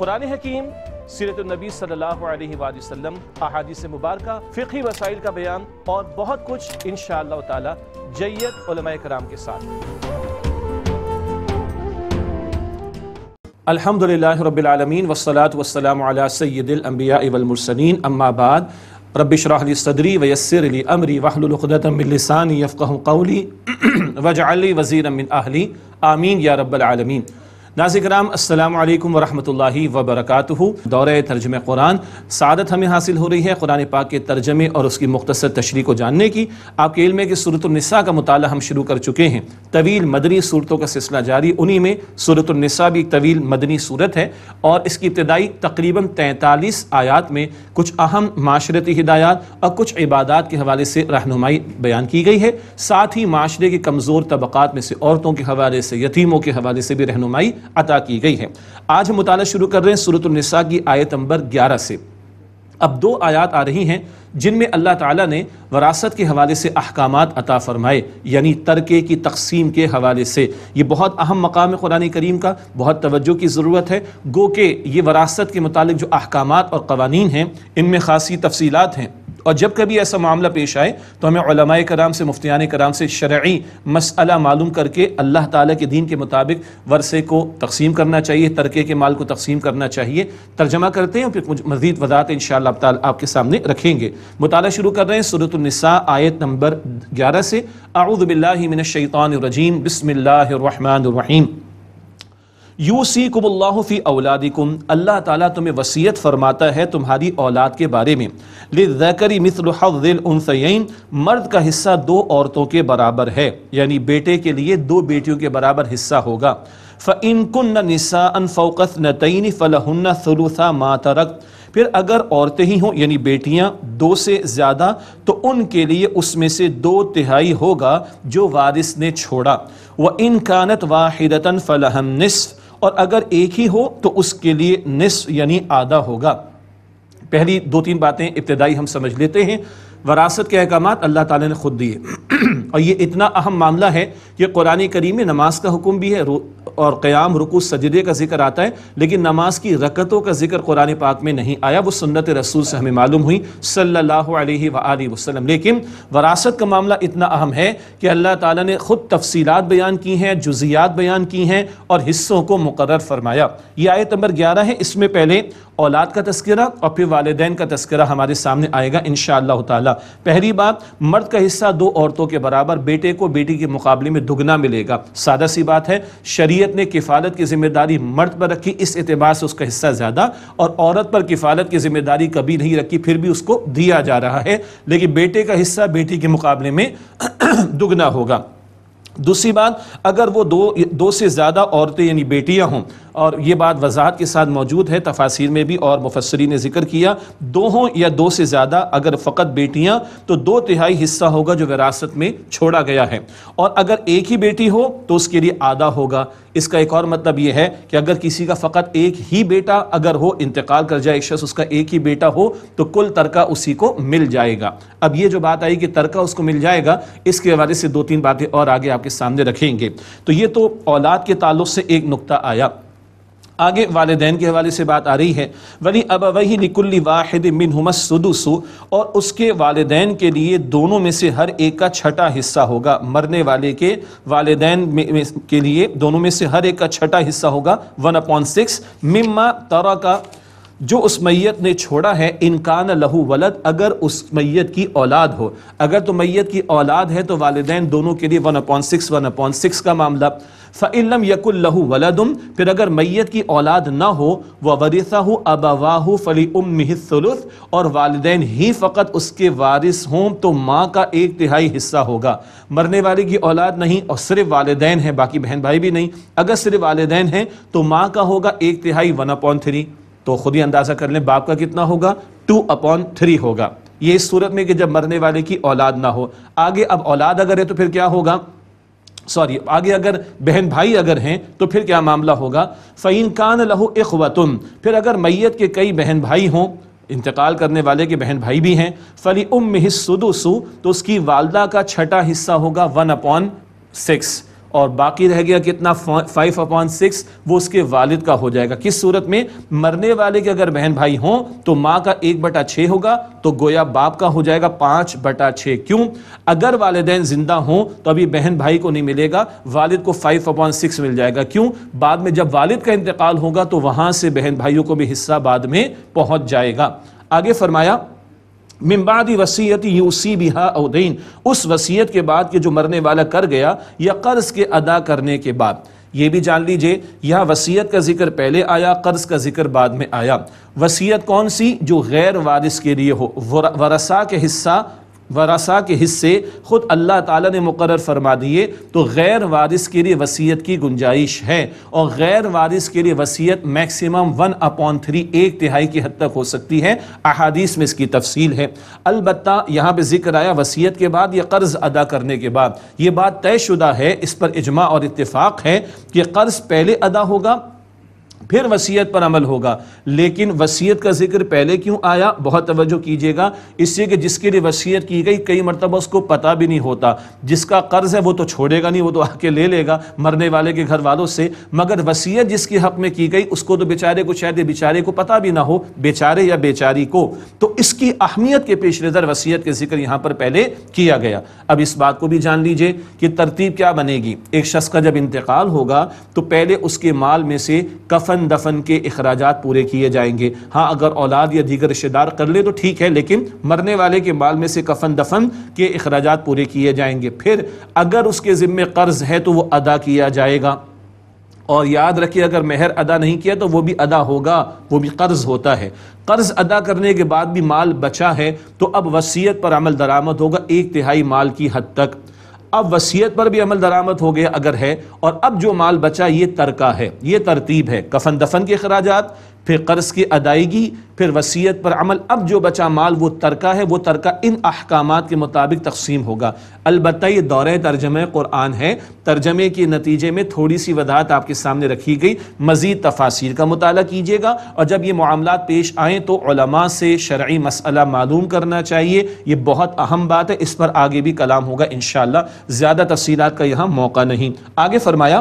कुरान हकीम सीरत नबी सल्लल्लाहु अलैहि वसल्लम अहादीस मुबारक फ़िकी वसाइल का बयान और बहुत कुछ इन शाह जैयत कराम के साथ अलहमदिल्ला रबालमीन वसलात वसलम सैदिलम्बिया इवलमरसलिन अम्माबाद रबिशरहली सदरी वयसरली अमरी वाहलखदतमिलसानी यफ़क़ कौली वजाली वज़ी अमिन आहली आमीन या रब्बालमीन नाजिक राम अल्लाम वरहमल वबरक दौर तर्जम कुरान सदत हमें हासिल हो रही है कुरान पाक के तर्जमे और उसकी मुख्तर तशरी को जानने की आपके इल्म की सूरतनसा का मताल हम शुरू कर चुके हैं तवील मदनी सूरतों का सिलसिला जारी उन्हीं में सूरतनसा भी तवील मदनी सूरत है और इसकी इब्तदाई तकरीबन तैंतालीस आयात में कुछ अहम माशरती हदायत और कुछ इबादत के हवाले से रहनुमाई बयान की गई है साथ ही माशरे के कमज़ोर तबक़ात में से औरतों के हवाले से यतीमों के हवाले से भी रहनुमाई अता की गई है आज हम मुताला शुरू कर रहे हैं सूरतनिसा की आयत नंबर ग्यारह से अब दो आयात आ रही हैं जिनमें अल्लाह ताला ने वरासत के हवाले से अहकाम अता फ़रमाए यानी तरके की तकसीम के हवाले से ये बहुत अहम मकाम है कुरान करीम का बहुत तवज्जो की ज़रूरत है गो के ये वरासत के मुतालिक जो अहकाम और कवानीन हैं इनमें ख़ासी तफसीलात हैं और जब कभी ऐसा मामला पेश आए तो हमें कराम से मुफ्तियान कराम से शर्य मसला मालूम करके अल्लाह ताला के दीन के मुताबिक वर्से को तकसीम करना चाहिए तरके के माल को तकसीम करना चाहिए तर्जमा करते हैं फिर मजीद वजात इन शाह आपके सामने रखेंगे मुताला शुरू कर रहे हैं सूरतनसा आयत नंबर ग्यारह से आउदबिल्लिमिनशैतानरजीम बसमिल्लर यूसी कुबल्लाफ़ी औलादिकुम अल्लाह ताला तुम्हें वसीयत फरमाता है तुम्हारी औलाद के बारे में लिजकरी मिसलहदिलसैन मर्द का हिस्सा दो औरतों के बराबर है यानी बेटे के लिए दो बेटियों के बराबर हिस्सा होगा फ़िन कन नसा फ़ौकस नतनी फ़लहन्ना सलूसा मातरक फिर अगर औरतें ही हों यानी बेटियां दो से ज़्यादा तो उनके लिए उसमें से दो तिहाई होगा जो वारिस ने छोड़ा व इन कानत वाहिदतन फ़लहन निसफ़ और अगर एक ही हो तो उसके लिए निस यानी आधा होगा पहली दो तीन बातें इब्तदाई हम समझ लेते हैं वरासत के अहकाम अल्लाह ताला ने खुद दिए और ये इतना अहम मामला है कि कुरान करीम में नमाज का हुक्म भी है और क़याम रुकू सजदे का जिक्र आता है लेकिन नमाज की रकतों का जिक्र कुरान पाक में नहीं आया वो सुन्नत रसूल से हमें मालूम हुई सल्लल्लाहु अलैहि वसल्लम लेकिन वरासत का मामला इतना अहम है कि अल्लाह ताला ने ख़ुद तफसीलात बयान की हैं जुजियात बयान की हैं और हिस्सों को मुकर फरमाया ये आयत नंबर ग्यारह है इसमें पहले औलाद का तस्करा और फिर वालदेन का तस्करा हमारे सामने आएगा इन ताला पहली बात मर्द का हिस्सा दो औरतों के बराबर बेटे को बेटी के मुकाबले में दुगना मिलेगा सादा सी बात है शरीयत ने किफ़ालत की जिम्मेदारी मर्द पर रखी इस एतबार से उसका हिस्सा ज़्यादा और औरत पर किफ़ालत की जिम्मेदारी कभी नहीं रखी फिर भी उसको दिया जा रहा है लेकिन बेटे का हिस्सा बेटी के मुकाबले में दुगना होगा दूसरी बात अगर वो दो दो से ज़्यादा औरतें यानी बेटियां हों और ये बात वजाहत के साथ मौजूद है तफासिर में भी और मुफसरी ने जिक्र किया दो या दो से ज़्यादा अगर फ़कत बेटियाँ तो दो तिहाई हिस्सा होगा जो विरासत में छोड़ा गया है और अगर एक ही बेटी हो तो उसके लिए आधा होगा इसका एक और मतलब यह है कि अगर किसी का फ़कत एक ही बेटा अगर हो इंतकाल कर जाए शख्स उसका एक ही बेटा हो तो कुल तरका उसी को मिल जाएगा अब ये जो बात आई कि तरका उसको मिल जाएगा इसके हवाले से दो तीन बातें और आगे आपके सामने रखेंगे तो ये तो औलाद के ताल्लुक से एक नुकता आया आगे वालदेन के हवाले से बात आ रही है वली अब वही निकुल्ली वाहिद मिन हमसदसु और उसके वालदेन के लिए दोनों में से हर एक का छठा हिस्सा होगा मरने वाले के वालदेन के लिए दोनों में से हर एक का छठा हिस्सा होगा वन अपॉन सिक्स मिम्मा तरा का जो उस मैयत ने छोड़ा है इनकान लहू वलद अगर उस मैयत की औलाद हो अगर तो मैयत की औलाद है तो वालदेन दोनों के लिए one point six one point six का मामला फ़लम यकुल लहू वलदुम फिर अगर मैत की औलाद ना हो वह वरिसा हो अबावाह फली उम्मिसलुस और वालदेन ही फ़कत उसके वारिस हों तो माँ का एक तिहाई हिस्सा होगा मरने वाले की औलाद नहीं और सिर्फ वालदेन हैं बाकी बहन भाई भी नहीं अगर सिर्फ वालदेन हैं तो माँ का होगा एक तिहाई वन अपॉन थ्री तो खुद ही अंदाज़ा कर लें बाप का कितना होगा टू अपॉन थ्री होगा ये इस सूरत में कि जब मरने वाले की औलाद ना हो आगे अब औलाद अगर है तो फिर क्या होगा सॉरी आगे अगर बहन भाई अगर हैं तो फिर क्या मामला होगा फ़ैन कान लहू इखवतुन फिर अगर मैत के कई बहन भाई हों इंतकाल करने वाले के बहन भाई भी हैं फली उम हिस्सुदुसु तो उसकी वालदा का छठा हिस्सा होगा वन अपॉन सिक्स और बाकी रह गया कितना फाइव अपॉन सिक्स वो उसके वालिद का हो जाएगा किस सूरत में मरने वाले के अगर बहन भाई हों तो माँ का एक बटा छः होगा तो गोया बाप का हो जाएगा पाँच बटा छः क्यों अगर वालदेन ज़िंदा हों तो अभी बहन भाई को नहीं मिलेगा वालिद को फाइव अपॉन सिक्स मिल जाएगा क्यों बाद में जब वालिद का इंतकाल होगा तो वहाँ से बहन भाइयों को भी हिस्सा बाद में पहुँच जाएगा आगे फरमाया मिम्बादी वसीयत यूसी बिहा उदैन उस वसीयत के बाद के जो मरने वाला कर गया या कर्ज के अदा करने के बाद ये भी जान लीजिए यह वसीयत का जिक्र पहले आया कर्ज का जिक्र बाद में आया वसीयत कौन सी जो गैर वारिस के लिए हो वरसा के हिस्सा वरासा के हिस्से ख़ुद अल्लाह ताला ने मुकर फरमा दिए तो गैर वारिस के लिए वसीयत की गुंजाइश है और गैर वारिस के लिए वसीयत मैक्सिमम वन अपॉन थ्री एक तिहाई की हद तक हो सकती है अहादीस में इसकी तफसील है अलबत् यहाँ पर जिक्र आया वसीयत के बाद या कर्ज़ अदा करने के बाद ये बात तयशुदा है इस पर इजमा और इतफ़ाक़ है कि कर्ज़ पहले अदा होगा फिर वसीयत पर अमल होगा लेकिन वसीयत का जिक्र पहले क्यों आया बहुत तवज्जो कीजिएगा इससे कि जिसके लिए वसीयत की गई कई मरतबा उसको पता भी नहीं होता जिसका कर्ज है वो तो छोड़ेगा नहीं वो तो आके ले लेगा मरने वाले के घर वालों से मगर वसीयत जिसके हक में की गई उसको तो बेचारे को शायद बेचारे को पता भी ना हो बेचारे या बेचारी को तो इसकी अहमियत के पेश नज़र वसीयत के जिक्र यहाँ पर पहले किया गया अब इस बात को भी जान लीजिए कि तरतीब क्या बनेगी एक शख्स का जब इंतकाल होगा तो पहले उसके माल में से कफन कफन दफन के अखराज पूरे किए जाएंगे हाँ अगर औलाद या दीगर रिश्तेदार कर ले तो ठीक है लेकिन मरने वाले के माल में से कफन दफन के अखराज पूरे किए जाएंगे फिर अगर उसके ज़िम्मे कर्ज है तो वो अदा किया जाएगा और याद रखिए अगर मेहर अदा नहीं किया तो वो भी अदा होगा वो भी कर्ज होता है कर्ज अदा करने के बाद भी माल बचा है तो अब वसीयत पर अमल दरामद होगा एक तिहाई माल की हद तक अब वसीयत पर भी अमल दरामद हो गया अगर है और अब जो माल बचा ये तरका है ये तरतीब है कफन दफन के अखराज फिर कर्ज की अदायगी फिर वसीयत पर अमल अब जो बचा माल वो तरका है वो तरका इन अहकाम के मुताबिक तकसीम होगा अलबत् ये दौरे तर्जमे क़ुरान है तर्जमे के नतीजे में थोड़ी सी वजाहत आपके सामने रखी गई मज़ीद तफासिर का मताल कीजिएगा और जब ये मामला पेश आएँ तो से शर्य मसला मालूम करना चाहिए ये बहुत अहम बात है इस पर आगे भी कलाम होगा इन ज़्यादा तफसीत का यहाँ मौका नहीं आगे फरमाया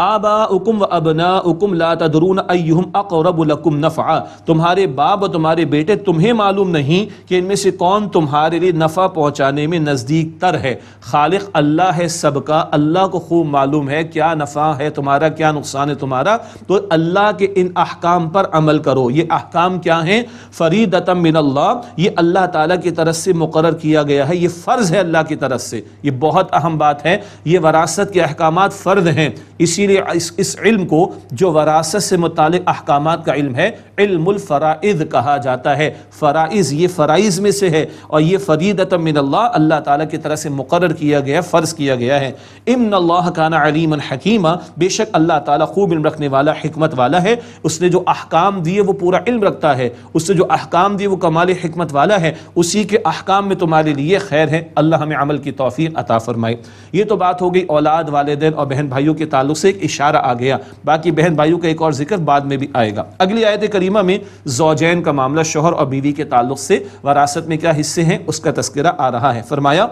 आबा व अबना उकुम ला तदरून अयुम अकरबुलकुम नफ़ा तुम्हारे बाप और तुम्हारे बेटे तुम्हें मालूम नहीं कि इनमें से कौन तुम्हारे लिए नफ़ा पहुँचाने में नज़दीक तर है खालिक अल्लाह है सबका अल्लाह को खूब मालूम है क्या नफ़ा है तुम्हारा क्या नुकसान है तुम्हारा तो अल्लाह के इन अहकाम पर अमल करो ये अहकाम क्या हैं फ़रीदतम मिनल्ला ये अल्लाह ताला की तरफ से मुकर किया गया है ये फ़र्ज़ है अल्लाह की तरफ से ये बहुत अहम बात है ये वरासत के अहकाम फ़र्द हैं इसी इसीलिए इस, इस इल्म को जो वरासत से मुतल अहकाम का इल्म है इल्मफ़राइज़ कहा जाता है फ़राइज़ ये फ़राइज़ में से है और ये फ़रीदत मिनल्ला अल्लाह ताला की तरह से मुकर किया गया फ़र्ज़ किया गया है इमन अल्लाह खाना अलीमन हकीमा बेशक अल्लाह ताला खूब इल्म रखने वाला हमत वाला है उसने जो अहकाम दिए वो पूरा इल्म रखता है उसने जो अहकाम दिए वो कमाल हमत वाला है उसी के अहकाम में तुम्हारे लिए खैर है अल्लाह हमें अमल की तोफ़ी अता फ़रमाए ये तो बात हो गई औलाद वालदेन और बहन भाइयों के ताल्लुक से इशारा आ गया बाकी बहन भाइयों का एक और जिक्र बाद में भी आएगा अगली आयत करीमा में जोजैन का मामला शोहर और बीवी के ताल्लुक से वरासत में क्या हिस्से हैं उसका तस्करा आ रहा है फरमाया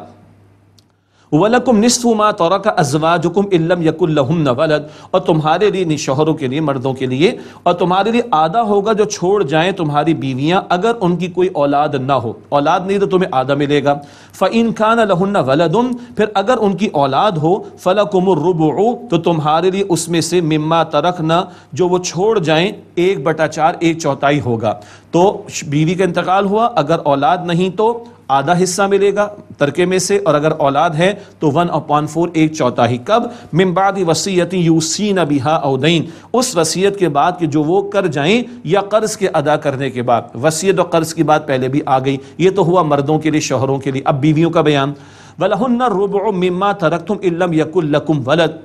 वलकुम निसफ़ मा तौरा का अजवाजुकुम इल्लम यकुल्लहुम वलद और तुम्हारे लिए नहीं शोहरों के लिए मर्दों के लिए और तुम्हारे लिए आधा होगा जो छोड़ जाए तुम्हारी बीवियां अगर उनकी कोई औलाद ना हो औलाद नहीं तो तुम्हें आधा मिलेगा फ़ैन खान लहन्ना वलदम फिर अगर उनकी औलाद हो फ़लकुम रुबो तो तुम्हारे लिए उसमें से मम्मा ना जो वो छोड़ जाएँ एक बटा चार एक चौथाई होगा तो बीवी का इंतकाल हुआ अगर औलाद नहीं तो आधा हिस्सा मिलेगा तरके में से और अगर औलाद है तो वन अपॉन फोर एक ही कब मिम्बाद वसीयती यूसीन अबिहा उदैन उस वसीयत के बाद कि जो वो कर जाएं या कर्ज़ के अदा करने के बाद वसीयत और कर्ज़ की बात पहले भी आ गई ये तो हुआ मर्दों के लिए शोहरों के लिए अब बीवियों का बयान वलहन्ना रुब मिम्मा तरक तुम इलम यकुल्लकुम वलद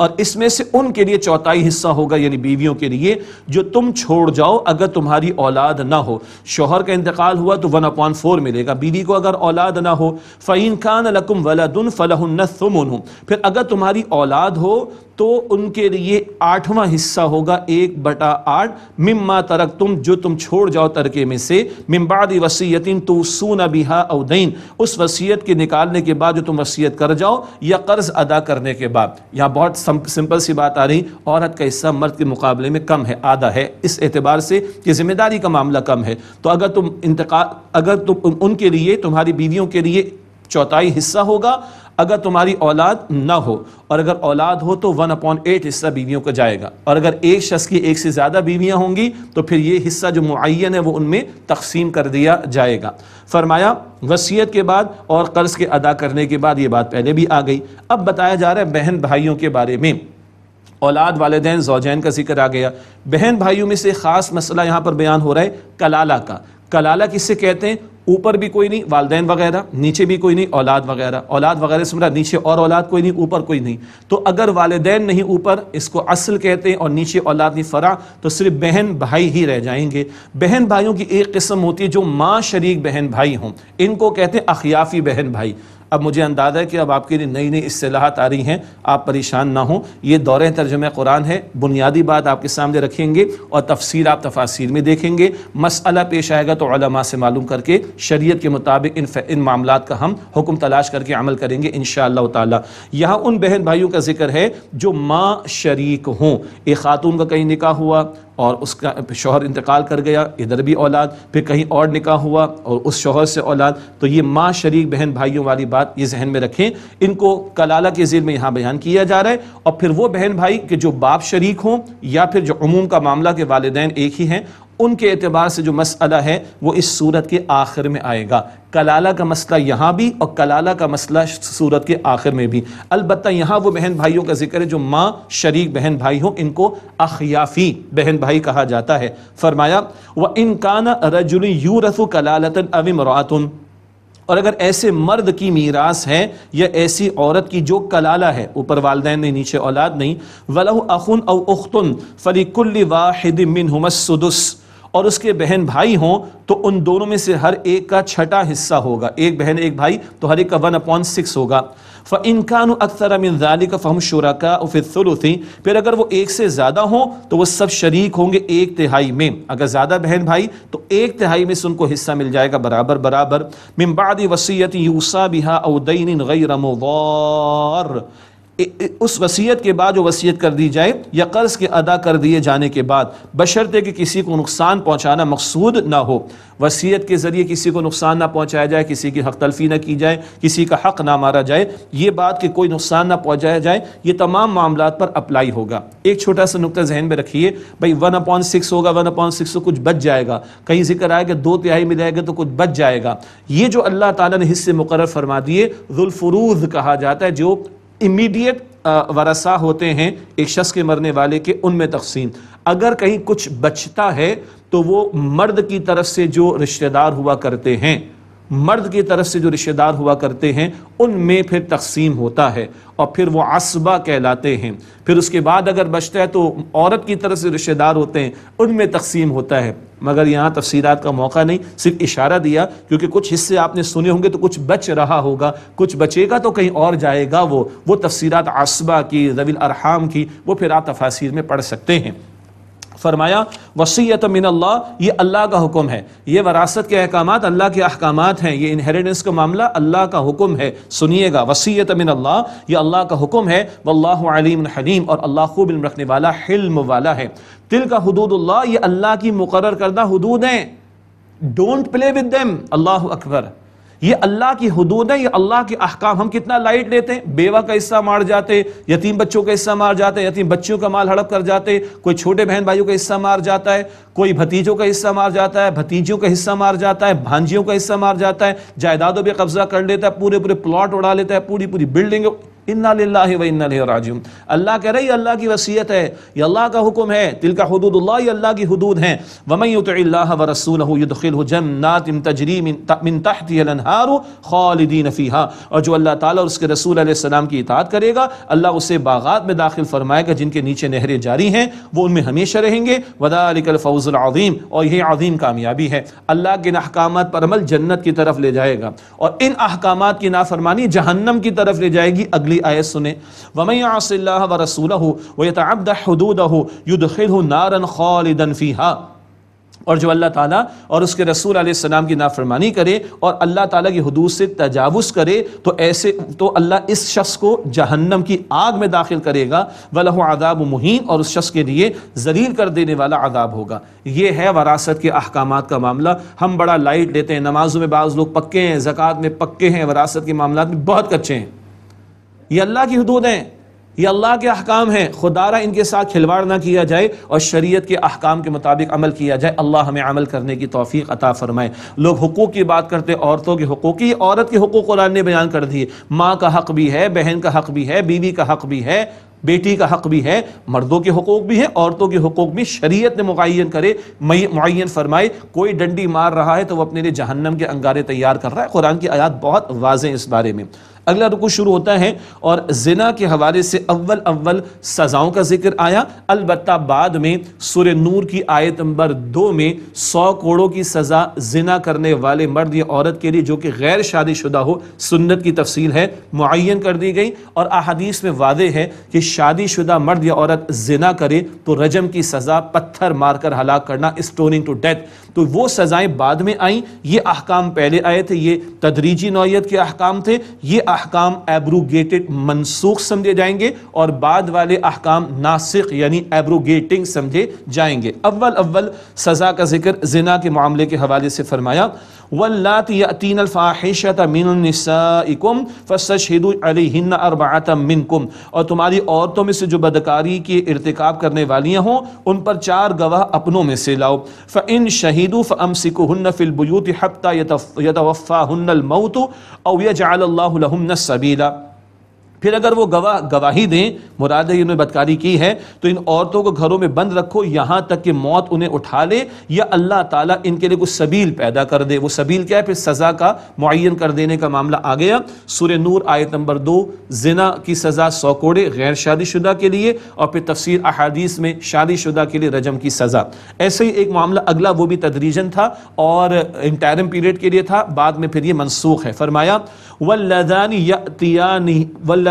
और इसमें से उनके लिए चौथाई हिस्सा होगा यानी बीवियों के लिए जो तुम छोड़ जाओ अगर तुम्हारी औलाद ना हो शोहर का इंतकाल हुआ तो वन अपॉइंट फोर मिलेगा बीवी को अगर औलाद ना हो फ़ैन खान लकुम फिर अगर तुम्हारी औलाद हो तो उनके लिए आठवां हिस्सा होगा एक बटा आठ मिम्मा तरक तुम जो तुम छोड़ जाओ तरके में से मिम्बादी वसीयतिन तो सून बिहा अवदैन उस वसीयत के निकालने के बाद जो तुम वसीयत कर जाओ या कर्ज अदा करने के बाद यहाँ बहुत सिंपल सी बात आ रही औरत का हिस्सा मर्द के मुकाबले में कम है आधा है इस एतबार से कि जिम्मेदारी का मामला कम है तो अगर तुम इंतका अगर तुम उनके लिए तुम्हारी बीवियों के लिए चौथाई हिस्सा होगा अगर तुम्हारी औलाद ना हो और अगर औलाद हो तो वन अपॉन एट हिस्सा बीवियों का जाएगा और अगर एक शख्स की एक से ज़्यादा बीवियां होंगी तो फिर ये हिस्सा जो मुन है वो उनमें तकसीम कर दिया जाएगा फरमाया वसीयत के बाद और कर्ज़ के अदा करने के बाद ये बात पहले भी आ गई अब बताया जा रहा है बहन भाइयों के बारे में औलाद वालदेन जोजैन का जिक्र आ गया बहन भाइयों में से ख़ास मसला यहाँ पर बयान हो रहा है कलाला का कलाला किससे कहते हैं ऊपर भी कोई नहीं वालदे वगैरह नीचे भी कोई नहीं औलाद वगैरह औलाद वगैरह से मेरा नीचे और औलाद कोई नहीं ऊपर कोई नहीं तो अगर वालदेन नहीं ऊपर इसको असल कहते हैं और नीचे औलाद नहीं फरा तो सिर्फ बहन भाई ही रह जाएंगे बहन भाइयों की एक किस्म होती है जो माँ शरीक बहन भाई हों इनको कहते हैं अखियाफी बहन भाई अब मुझे अंदाज़ा है कि अब आपके लिए नई नई असलाहत आ रही हैं आप परेशान ना हों ये दौर तर्जम कुरान है बुनियादी बात आपके सामने रखेंगे और तफसीर आप तफासिर में देखेंगे मसला पेश आएगा तो आलमा से मालूम करके शरीय के मुताबिक इन इन मामला का हम हुक्म तलाश करके अमल करेंगे इन शाह यहाँ उन बहन भाइयों का जिक्र है जो माँ शरीक हों एक खातून का कहीं निका हुआ और उसका शोहर इंतकाल कर गया इधर भी औलाद फिर कहीं और निकाह हुआ और उस शोहर से औलाद तो ये माँ शरीक बहन भाइयों वाली बात ये जहन में रखें इनको कलाला के जेल में यहाँ बयान किया जा रहा है और फिर वो बहन भाई के जो बाप शरीक हों या फिर जो अमूम का मामला के वालदेन एक ही हैं उनके अतबार से जो मसला है वो इस सूरत के आखिर में आएगा कलाला का मसला यहाँ भी और कलाला का मसला सूरत के आखिर में भी अलबत् यहाँ वो बहन भाइयों का जिक्र है जो माँ शरीक बहन भाई हो इनको अखियाफी बहन भाई कहा जाता है फरमाया व इनकाना रजुल यूरसु कलालतन अविमरातन और अगर ऐसे मर्द की मीरास है या ऐसी औरत की जो कलाला है ऊपर वालदेन ने नीचे औलाद नहीं वलह अखुन और उख्तुन कुल्ली वाहिद मिन हमसदस और उसके बहन भाई हों तो उन दोनों में से हर एक का छठा हिस्सा होगा एक बहन एक भाई तो हर एक का वन अपॉइंट सिक्स होगा फ इनकान अक्सर मिनजाली का फ़हम शुरा का उफ़िलुथी फिर अगर वो एक से ज़्यादा हों तो वह सब शरीक होंगे एक तिहाई में अगर ज़्यादा बहन भाई तो एक तिहाई में से उनको हिस्सा मिल जाएगा बराबर बराबर मिम्बाद वसीयत यूसा बिहा उदैन गई रमोवार उस वसीयत के बाद जो वसीयत कर दी जाए या कर्ज़ के अदा कर दिए जाने के बाद बशर्ते कि किसी को नुकसान पहुंचाना मकसूद ना हो वसीयत के ज़रिए किसी को नुकसान ना पहुंचाया जाए किसी की हक तलफी ना की जाए किसी का हक ना मारा जाए ये बात कि कोई नुकसान ना पहुंचाया जाए ये तमाम मामला पर अप्लाई होगा एक छोटा सा नुकता जहन में रखिए भाई वन अपॉइंट सिक्स होगा वन अपॉइंट सिक्स कुछ बच जाएगा कहीं जिक्र आएगा दो तिहाई में जाएगा तो कुछ बच जाएगा ये जो अल्लाह तला ने हिस्से मुकर फरमा दिए जुलफरूज कहा जाता है जो इमीडिएट वरसा होते हैं एक शख्स के मरने वाले के उनमें तकसीम अगर कहीं कुछ बचता है तो वो मर्द की तरफ से जो रिश्तेदार हुआ करते हैं मर्द की तरफ से जो रिश्तेदार हुआ करते हैं उनमें फिर तकसीम होता है और फिर वो असबा कहलाते हैं फिर उसके बाद अगर बचता है तो औरत की तरफ से रिश्तेदार होते हैं उनमें तकसीम होता है मगर यहाँ तफसीरात का मौका नहीं सिर्फ इशारा दिया क्योंकि कुछ हिस्से आपने सुने होंगे तो कुछ बच रहा होगा कुछ बचेगा तो कहीं और जाएगा वो वो तफसीरात आसबा की रविल अरहाम की वो फिर आप तफासिर में पढ़ सकते हैं फरमाया वसीयत मिन अल्लाह ये अल्लाह का हुक्म है ये वरासत के अहकाम अल्लाह के अहकाम हैं ये इनहेरिटेंस का मामला अल्लाह का हुक्म है सुनिएगा वसीयत मिन अल्लाह ये अल्लाह का हुक्म है वल्लाम हलीम और अल्लाह खूब इल्म रखने वाला हिल्म वाला है तिल का हदूदल्ला ये अल्लाह की मुकर करदा हदूद हैं डोंट प्ले विद दैम अल्लाह अकबर ये अल्लाह की हदूद है ये अल्लाह के अहकाम हम कितना लाइट लेते हैं बेवा का हिस्सा मार जाते यतीम बच्चों का हिस्सा मार जाते यतीम बच्चियों का माल हड़प कर जाते कोई छोटे बहन भाइयों का हिस्सा मार जाता है कोई भतीजों का हिस्सा मार जाता है भतीजियों का हिस्सा मार जाता है भांजियों का हिस्सा मार जाता है जायदादों पर कब्जा कर लेता है पूरे पूरे प्लॉट उड़ा लेता है पूरी पूरी बिल्डिंग इन्ना व इन्ना राजिम अल्लाह कह रही अल्लाह की वसीयत है ये अल्लाह का हुक्म है तिल का हदूदुल्ला ये अल्लाह की हदूद हैं वमई उतः व रसूल युदखिल जन्नात तजरी तजरीमिन तहतहार खालिदीन फ़ीहा और जो अल्लाह ताला और उसके रसूल सलाम की इतात करेगा अल्लाह उसे बागात में दाखिल फरमाएगा जिनके नीचे नहरें जारी हैं वो उनमें हमेशा रहेंगे वदारिकलफ़ौज़ुलज़ीम और यही अजीम कामयाबी है अल्लाह के इन अहकाम पर अमल जन्नत की तरफ ले जाएगा और इन अहकाम की नाफरमानी जहन्नम की तरफ ले जाएगी अगले अगली आयत सुने वमैया व रसूल हो व तबद हदूद हो युदखिल नारन खालिदन और जो अल्लाह ताला और उसके रसूल सलाम की नाफरमानी करे और अल्लाह ताला की हदूद से तजावज़ करे तो ऐसे तो अल्लाह इस शख्स को जहन्नम की आग में दाखिल करेगा वलह आदाब मुहिन और उस शख्स के लिए जलील कर देने वाला आदाब होगा ये है वरासत के अहकाम का मामला हम बड़ा लाइट लेते हैं नमाजों में बाज़ लोग पक्के हैं जक़ात में पक्के हैं वरासत के मामला में बहुत कच्चे हैं ये अल्लाह की हदूद हैं ये अल्लाह के अहकाम हैं खुदारा इनके साथ खिलवाड़ ना किया जाए और शरीयत के अहकाम के मुताबिक अमल किया जाए अल्लाह हमें अमल करने की तोफ़ी अता फ़रमाए लोग हकूक़ की बात करते औरतों के हकूक़ की औरत के हकूक़ कुरान ने बयान कर दिए माँ का हक़ भी है बहन का हक़ भी है बीवी का हक़ भी है बेटी का हक़ भी है मर्दों के हकूक़ भी हैं औरतों के हकूक़ भी शरीयत ने मुन करे मुन फरमाए कोई डंडी मार रहा है तो वह अपने लिए जहन्नम के अंगारे तैयार कर रहा है कुरान की आयात बहुत वाज इस बारे में अगला रुकू शुरू होता है और जिना के हवाले से अव्वल अव्वल सजाओं का जिक्र आया अलबत् बाद में सुर नूर की आयत नंबर दो में सौ कोड़ों की सजा जिना करने वाले मर्द या औरत के लिए जो कि गैर शादीशुदा हो सुन्नत की तफसील है मुन कर दी गई और अहादीस में वादे है कि शादीशुदा मर्द या औरत जिना करे तो रजम की सजा पत्थर मारकर हलाक करना स्टोनिंग टू डेथ तो वो सजाएं बाद में आई ये अहकाम पहले आए थे ये तदरीजी नौीयत के अहकाम थे ये अहकाम एब्रोगेटेड मनसूख समझे जाएंगे और बाद वाले अहकाम नासिक यानी एब्रोगेटिंग समझे जाएंगे अव्वल अव्वल सज़ा का जिक्र जिना के मामले के हवाले से फरमाया वल्लातियातिनफ़ाहिशतमिनसाइकुम फ़सशहिदुलहिन अरबातमिनकुम और तुम्हारी औरतों में से जो बदकारी की इरतिकाब करने वाली हों उन पर चार गवाह अपनों में से लाओ फ़िन शहीदु फ़मसिकुहन्न फ़िलबयूत हत्ता यतवफ़ाहन्नमौत अव यजाल्लाहन सबीला फिर अगर वो गवाह गवाही दें मुराद इन्होंने बदकारी की है तो इन औरतों को घरों में बंद रखो यहाँ तक कि मौत उन्हें उठा ले या अल्लाह ताला इनके लिए कुछ सबील पैदा कर दे वो सबील क्या है फिर सज़ा का मुन कर देने का मामला आ गया सुर नूर आयत नंबर दो जिना की सज़ा सौ कोड़े गैर शादीशुदा के लिए और फिर तफसर अहादीस में शादीशुदा के लिए रजम की सज़ा ऐसे ही एक मामला अगला वो भी तदरीजन था और इंटायरम पीरियड के लिए था बाद में फिर ये मनसूख है फरमाया वल्लदानी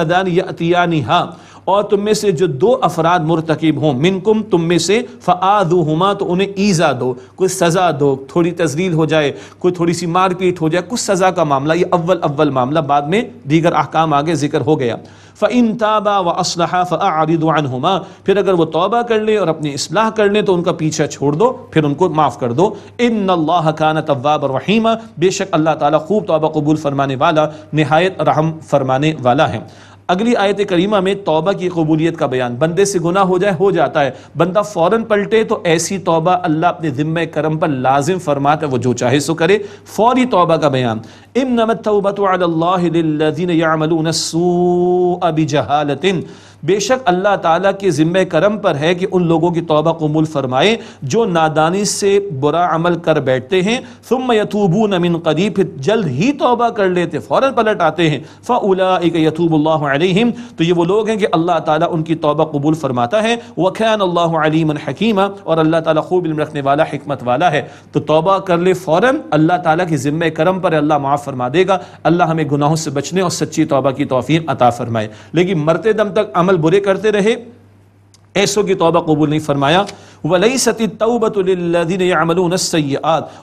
फरदन यतियानी हा और तुम में से जो दो अफराद मुरतकब हों मिनकुम तुम में से फ़ादू हुमा तो उन्हें ईज़ा दो कुछ सज़ा दो थोड़ी तजलील हो जाए कोई थोड़ी सी मारपीट हो जाए कुछ सज़ा का मामला ये अव्वल अव्वल मामला बाद में दीगर अहकाम आगे जिक्र हो गया फ़िन ताबा व असलहा फ़ारिदान हुमा फिर अगर वह तोबा कर लें और अपनी असलाह कर लें तो उनका पीछा छोड़ दो फिर उनको माफ़ कर दो इन अल्लाह खान तवाब रहीमा बेशक अल्लाह ताली खूब तोबा कबूल फरमाने वाला नहायत रहम फरमाने वाला है अगली आयत करीमा में तोबा की कबूलियत का बयान बंदे से गुना हो जाए हो जाता है बंदा फ़ौरन पलटे तो ऐसी तोबा अल्लाह अपने ज़िम्मे करम पर लाजिम फरमाता है वो जो चाहे सो करे फौरी तोबा का बयान इम नमत तोबा तो बेशक अल्लाह ताला के ज़िम्मे करम पर है कि उन लोगों की तौबा कबूल फरमाए जो नादानी से बुरा अमल कर बैठते हैं सुम यतूबू नमिन करीब फिर जल्द ही तौबा कर लेते फ़ौर पलट आते हैं फ़ला यतूबल्लाम तो ये वो लोग हैं कि अल्लाह ताला उनकी तौबा कबूल फरमाता है वक़ान अलीमन हकीमा और अल्लाह ताला खूब इल्म रखने वाला हमत वाला है तो तौबा कर ले फ़ौर अल्लाह ताला के ज़िम्मे करम पर अल्लाह माफ़ फरमा देगा अल्लाह हमें गुनाहों से बचने और सच्ची तौबा की तोफ़ी अता फरमाए लेकिन मरते दम तक अमल अमल बुरे करते रहे ऐसों की तोबा कबूल नहीं फरमाया वलई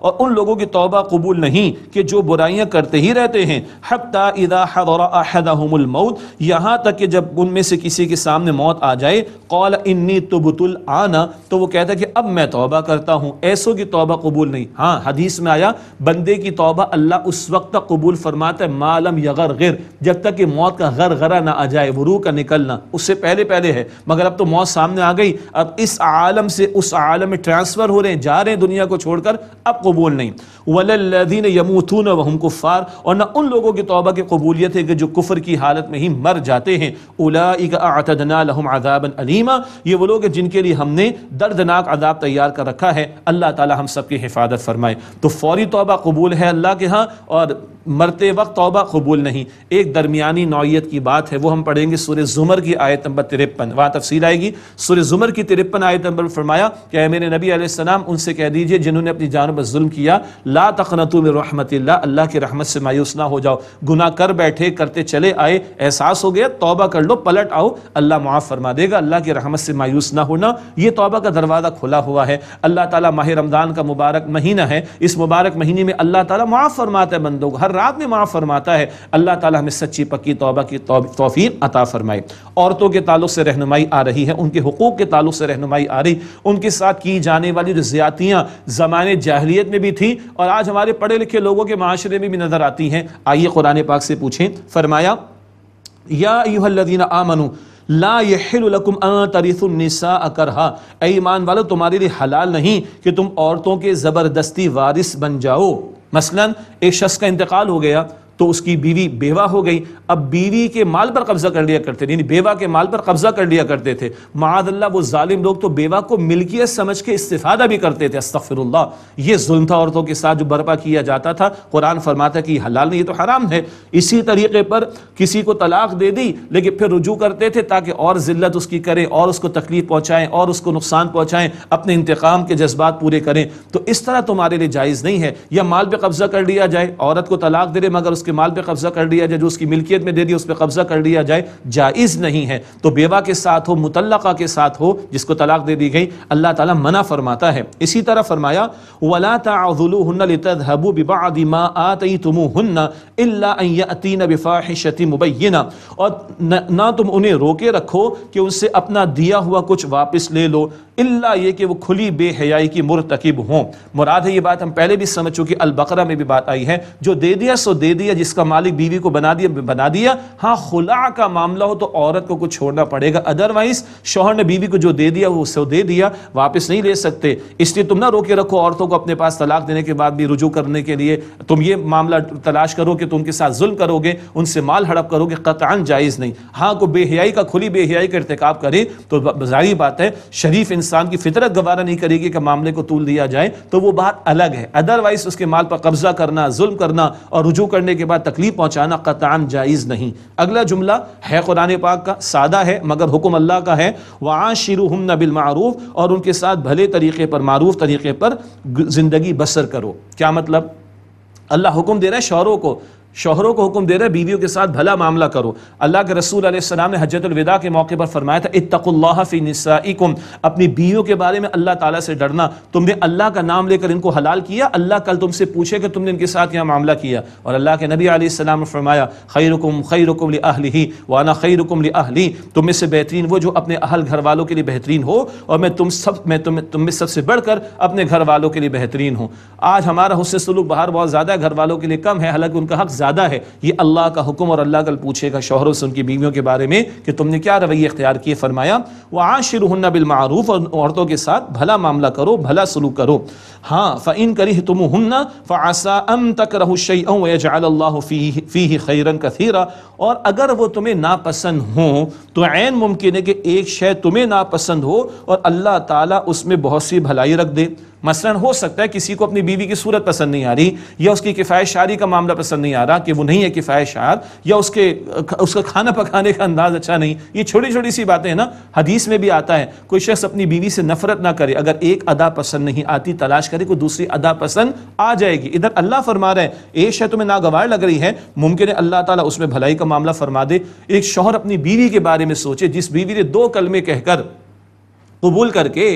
और उन लोगों की तोबा कबूल नहीं कि जो बुराइयाँ करते ही रहते हैं हत्ता यहाँ तक कि जब उनमें से किसी के सामने मौत आ जाए कौल इन्नी तबतुल आना तो वो कहता है कि अब मैं तोबा करता हूँ ऐसों की तोबा कबूल नहीं हाँ हदीस में आया बंदे की तोबा अल्लाह उस वक्त तक कबूल फरमाता है मालम यगर गिर जब तक कि मौत का गर गरा ना आ जाए वरू का निकलना उससे पहले पहले है मगर अब तो मौत सामने आ गई अब इस आलम से उस आलम में ट्रांसफ़र हो रहे हैं जा रहे हैं दुनिया को छोड़कर अब कबूल नहीं वलदीन यमूतून वहम कुफ़ार और न उन लोगों की तोबा की कबूलियत है कि जो कुफर की हालत में ही मर जाते हैं उलातदना लहम अदाबन अलीमा ये वो लोग हैं जिनके लिए हमने दर्दनाक अदाब तैयार कर रखा है अल्लाह ताला हम सब की हिफाजत फरमाए तो फौरी तोबा कबूल है अल्लाह के यहाँ और मरते वक्त तोबा कबूल नहीं एक दरमियानी नौीयत की बात है वो हम पढ़ेंगे सुर ज़ुमर की आयत नंबर तिरपन वहाँ तफसील आएगी सुर ज़ुमर की तिरपन आयत नंबर फरमाए फरमाया कि मेरे नबी आसमाम उनसे कह दीजिए जिन्होंने अपनी जान पर जुल्म किया ला तखनतु में रहमत अल्लाह की रहमत से मायूस ना हो जाओ गुना कर बैठे करते चले आए एहसास हो गया तोबा कर लो पलट आओ अल्लाह मुआफ़ फरमा देगा अल्लाह की रहमत से मायूस ना होना ये तोबा का दरवाज़ा खुला हुआ है अल्लाह ताली माह रमज़ान का मुबारक महीना है इस मुबारक महीने में अल्लाह ताली मुआफ़ फरमाता है बंदों को हर रात में मुआफ़ फरमाता है अल्लाह ताली हमें सच्ची पक्की तोबा की तोफ़ी अता फरमाए औरतों के ताल्लुक से रहनमाई आ रही है उनके हकूक़ के ताल्लुक से रहनमाई आ रही उनके साथ की जाने वाली जो ज्यादतियाँ ज़माने जाहलीत में भी थी और आज हमारे पढ़े लिखे लोगों के माशरे में भी नज़र आती हैं आइए कुरान पाक से पूछें फरमाया या यूहल्लिन आमनु ला यहलकुम तरीसनिसा ईमान वालों तुम्हारे लिए हलाल नहीं कि तुम औरतों के ज़बरदस्ती वारिस बन जाओ मसलन एक शख्स का इंतकाल हो गया तो उसकी बीवी बेवा हो गई अब बीवी के माल पर कब्जा कर लिया करते थे यानी बेवा के माल पर कब्जा कर लिया करते थे मादल्ला वो जालिम लोग तो बेवा को मिल्कियत समझ के इस्तादा भी करते थे अस्तफर ये जुल्म था औरतों के साथ जो बर्पा किया जाता था कुरान फरमाता कि हलाल नहीं ये तो हराम है इसी तरीके पर किसी को तलाक दे दी लेकिन फिर रुजू करते थे ताकि और ज़िल्लत उसकी करें और उसको तकलीफ़ पहुँचाएँ और उसको नुकसान पहुंचाएं अपने इंतकाम के जज्बात पूरे करें तो इस तरह तुम्हारे लिए जायज़ नहीं है या माल पर कब्ज़ा कर लिया जाए औरत को तलाक दे दे मगर उसके उसके माल पे कब्जा कर लिया जाए जो उसकी मिल्कियत में दे दी उस पर कब्जा कर लिया जाए जायज़ नहीं है तो बेवा के साथ हो मुतलका के साथ हो जिसको तलाक दे दी गई अल्लाह ताला मना फरमाता है इसी तरह फरमाया वला और ना तुम उन्हें रोके रखो कि उनसे अपना दिया हुआ कुछ वापस ले लो इल्ला ये कि वो खुली बेहयाई की मुरतकब हों मुराद है ये बात हम पहले भी समझ चुके अलबकरा में भी बात आई है जो दे दिया सो दे दिया जिसका मालिक बीवी को बना दिया बना दिया हाँ खुला का मामला हो तो औरत को कुछ छोड़ना पड़ेगा अदरवाइज शोहर ने बीवी को जो दे दिया वो सो दे दिया वापस नहीं ले सकते इसलिए तुम ना रोके रखो औरतों को अपने पास तलाक देने के बाद भी रुजू करने के लिए तुम ये मामला तलाश करो कि तुम उनके साथ जुल्म करोगे उनसे माल हड़प करोगे कतान जायज़ नहीं हाँ को बेहयाई का खुली बेहयाई का इरतकब करें तो जारी बात है शरीफ इंसान इंसान की फितरत गवारा नहीं करेगी कि मामले को तूल दिया जाए तो वो बात अलग है अदरवाइज उसके माल पर कब्जा करना जुल्म करना और रुजू करने के बाद तकलीफ पहुंचाना कतान जायज़ नहीं अगला जुमला है कुरान पाक का सादा है मगर हुक्म अल्लाह का है वहाँ शिर हम बिलमारूफ और उनके साथ भले तरीके पर मारूफ तरीके पर ज़िंदगी बसर करो क्या मतलब अल्लाह हुक्म दे रहा है शौरों को शोहरों को हुक्म दे रहे बीवियों के साथ भला मामला करो अल्लाह के रसूल आसमाम ने हजरतलविदा के मौके पर फरमाया था इतकुल्ला फ़ी निसाइकुम अपनी बीवियों के बारे में अल्लाह ताला से डरना तुमने अल्लाह का नाम लेकर इनको हलाल किया अल्लाह कल तुमसे पूछे कि तुमने इनके साथ यह मामला किया और अल्लाह के नबी आसमाम ने फरमाया खैरकुम खैरकुम अहली ही वाना खैरकुम अहली तुम में से बेहतरीन वो जो अपने अहल घर वालों के लिए बेहतरीन हो और मैं तुम सब मैं तुम तुम में सबसे बढ़कर अपने घर वालों के लिए बेहतरीन हूँ आज हमारा हुसन सलूक बाहर बहुत ज़्यादा है घर वालों के लिए कम है हालांकि उनका हक ज़्यादा है ये अल्लाह का हुक्म और अल्लाह कल पूछेगा शोहरों से उनकी बीवियों के बारे में कि तुमने क्या रवैये अख्तियार किए फरमाया वह आशिर हन्ना बिलमारूफ़ और औरतों के साथ भला मामला करो भला सलूक करो हाँ फ़िन करी तुम हन्ना फ़ासा अम तक रहो शई फ़ी खैरन कथीरा और अगर वह तुम्हें नापसंद हो तो ऐन मुमकिन है कि एक शय तुम्हें नापसंद हो और अल्लाह ताली उसमें बहुत सी भलाई रख दे मसलन हो सकता है किसी को अपनी बीवी की सूरत पसंद नहीं आ रही या उसकी किफ़ायत शारी का मामला पसंद नहीं आ रहा कि वो नहीं है किफ़ायत शार या उसके उसका खाना पकाने का अंदाज अच्छा नहीं ये छोटी छोटी सी बातें हैं ना हदीस में भी आता है कोई शख्स अपनी बीवी से नफरत ना करे अगर एक अदा पसंद नहीं आती तलाश करे कोई दूसरी अदा पसंद आ जाएगी इधर अल्लाह फरमा रहे हैं एक शह तुम्हें नागवार लग रही है मुमकिन है अल्लाह ताला उसमें भलाई का मामला फरमा दे एक शोहर अपनी बीवी के बारे में सोचे जिस बीवी ने दो कलमे कहकर कबूल करके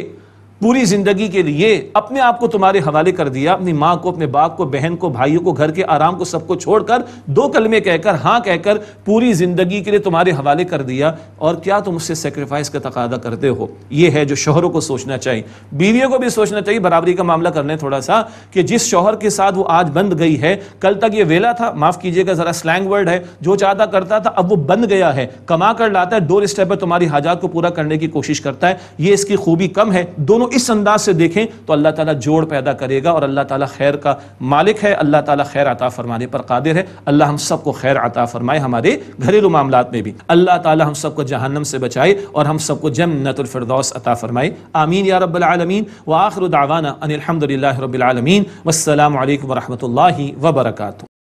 पूरी ज़िंदगी के लिए अपने आप को तुम्हारे हवाले कर दिया अपनी माँ को अपने बाप को बहन को भाइयों को घर के आराम को सबको छोड़कर दो कलमे कहकर हाँ कहकर पूरी ज़िंदगी के लिए तुम्हारे हवाले कर दिया और क्या तुम उससे सेक्रीफाइस का तकादा करते हो ये है जो शोहरों को सोचना चाहिए बीवियों को भी सोचना चाहिए बराबरी का मामला करने थोड़ा सा कि जिस शोहर के साथ वो आज बंद गई है कल तक ये वेला था माफ़ कीजिएगा ज़रा स्लैंग वर्ड है जो चाहता करता था अब वो बंद गया है कमा कर लाता है डोर स्टेप पर तुम्हारी हाजात को पूरा करने की कोशिश करता है ये इसकी खूबी कम है दोनों इस अंदाज से देखें तो अल्लाह ताला जोड़ पैदा करेगा और अल्लाह ताला खैर का मालिक है अल्लाह ताला खैर अता फरमाने पर कादिर है अल्लाह हम सबको खैर अता फरमाए हमारे घरेलू मामला में भी अल्लाह ताला हम सबको जहन्नम से बचाए और हम सबको जन्नतफरदौस अता फरमाए आमीन या रबालमीन व आखिर दावाना अनिलहमदिल्ला रबालमीन वसलम वरहमल वबरकू